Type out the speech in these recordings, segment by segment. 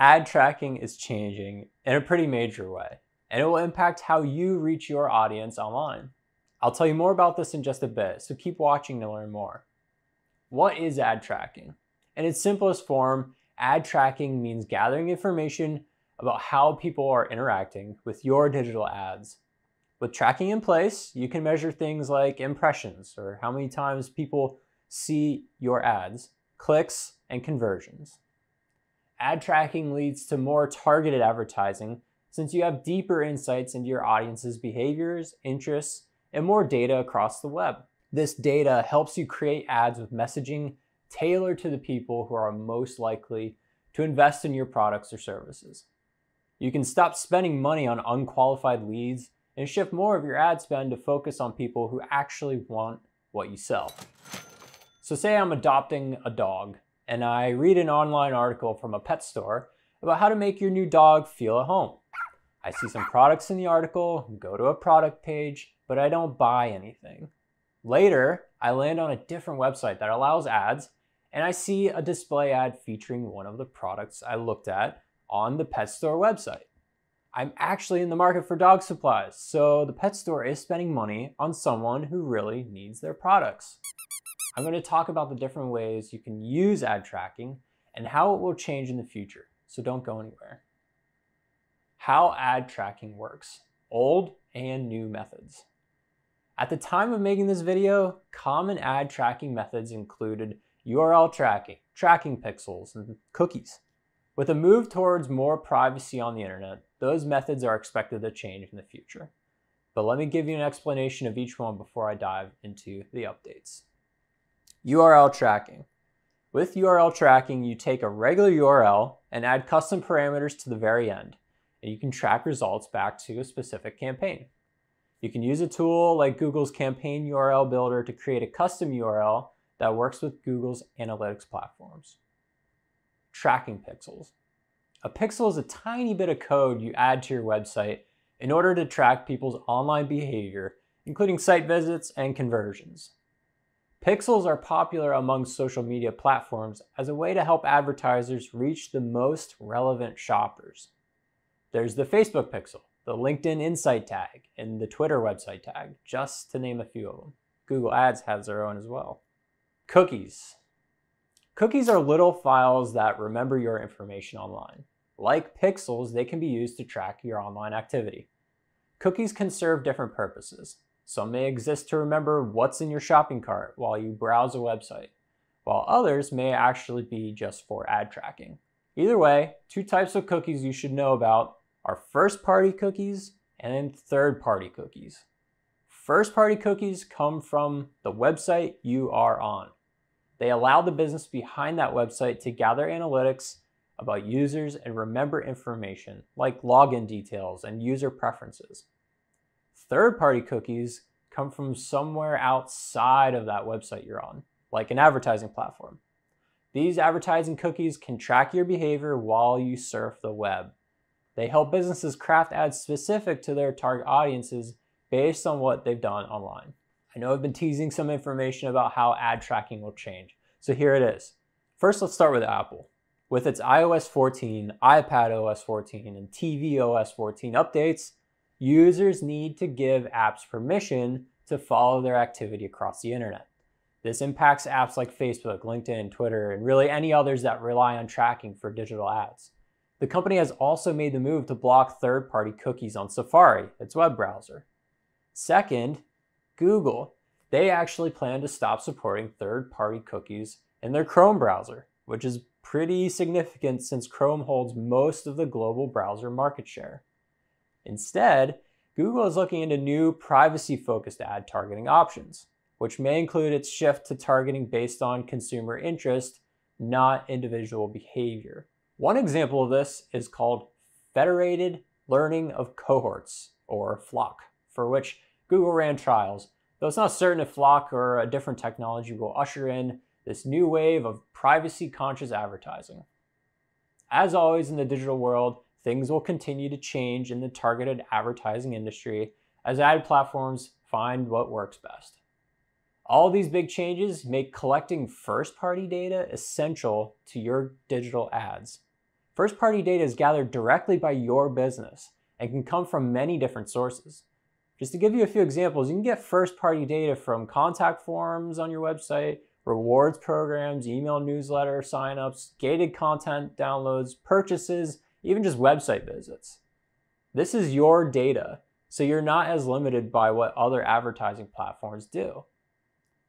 Ad tracking is changing in a pretty major way, and it will impact how you reach your audience online. I'll tell you more about this in just a bit, so keep watching to learn more. What is ad tracking? In its simplest form, ad tracking means gathering information about how people are interacting with your digital ads. With tracking in place, you can measure things like impressions or how many times people see your ads, clicks, and conversions. Ad tracking leads to more targeted advertising since you have deeper insights into your audience's behaviors, interests, and more data across the web. This data helps you create ads with messaging tailored to the people who are most likely to invest in your products or services. You can stop spending money on unqualified leads and shift more of your ad spend to focus on people who actually want what you sell. So say I'm adopting a dog and I read an online article from a pet store about how to make your new dog feel at home. I see some products in the article, go to a product page, but I don't buy anything. Later, I land on a different website that allows ads, and I see a display ad featuring one of the products I looked at on the pet store website. I'm actually in the market for dog supplies, so the pet store is spending money on someone who really needs their products. I'm gonna talk about the different ways you can use ad tracking and how it will change in the future, so don't go anywhere. How ad tracking works, old and new methods. At the time of making this video, common ad tracking methods included URL tracking, tracking pixels, and cookies. With a move towards more privacy on the internet, those methods are expected to change in the future. But let me give you an explanation of each one before I dive into the updates. URL tracking. With URL tracking, you take a regular URL and add custom parameters to the very end, and you can track results back to a specific campaign. You can use a tool like Google's Campaign URL Builder to create a custom URL that works with Google's analytics platforms. Tracking pixels. A pixel is a tiny bit of code you add to your website in order to track people's online behavior, including site visits and conversions. Pixels are popular among social media platforms as a way to help advertisers reach the most relevant shoppers. There's the Facebook Pixel, the LinkedIn Insight tag, and the Twitter website tag, just to name a few of them. Google Ads has their own as well. Cookies. Cookies are little files that remember your information online. Like pixels, they can be used to track your online activity. Cookies can serve different purposes. Some may exist to remember what's in your shopping cart while you browse a website, while others may actually be just for ad tracking. Either way, two types of cookies you should know about are first party cookies and third party cookies. First party cookies come from the website you are on. They allow the business behind that website to gather analytics about users and remember information like login details and user preferences. Third party cookies come from somewhere outside of that website you're on, like an advertising platform. These advertising cookies can track your behavior while you surf the web. They help businesses craft ads specific to their target audiences based on what they've done online. I know I've been teasing some information about how ad tracking will change, so here it is. First, let's start with Apple. With its iOS 14, iPad OS 14, and TV OS 14 updates, users need to give apps permission to follow their activity across the internet. This impacts apps like Facebook, LinkedIn, Twitter, and really any others that rely on tracking for digital ads. The company has also made the move to block third party cookies on Safari, its web browser. Second, Google. They actually plan to stop supporting third party cookies in their Chrome browser, which is pretty significant since Chrome holds most of the global browser market share. Instead, Google is looking into new privacy-focused ad targeting options, which may include its shift to targeting based on consumer interest, not individual behavior. One example of this is called Federated Learning of Cohorts, or Flock, for which Google ran trials, though it's not certain if Flock or a different technology will usher in this new wave of privacy-conscious advertising. As always in the digital world, things will continue to change in the targeted advertising industry as ad platforms find what works best. All these big changes make collecting first party data essential to your digital ads. First party data is gathered directly by your business and can come from many different sources. Just to give you a few examples, you can get first party data from contact forms on your website, rewards programs, email newsletter signups, gated content downloads, purchases, even just website visits. This is your data, so you're not as limited by what other advertising platforms do.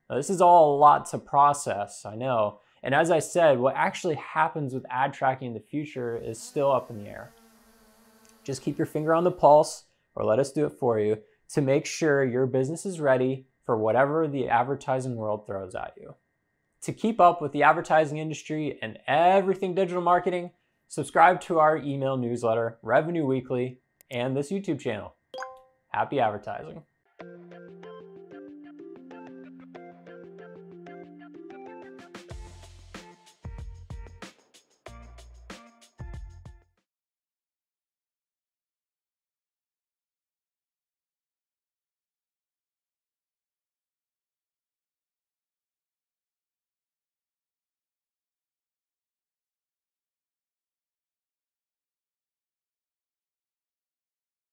Now, this is all a lot to process, I know. And as I said, what actually happens with ad tracking in the future is still up in the air. Just keep your finger on the pulse, or let us do it for you, to make sure your business is ready for whatever the advertising world throws at you. To keep up with the advertising industry and everything digital marketing, Subscribe to our email newsletter, Revenue Weekly, and this YouTube channel. Happy advertising.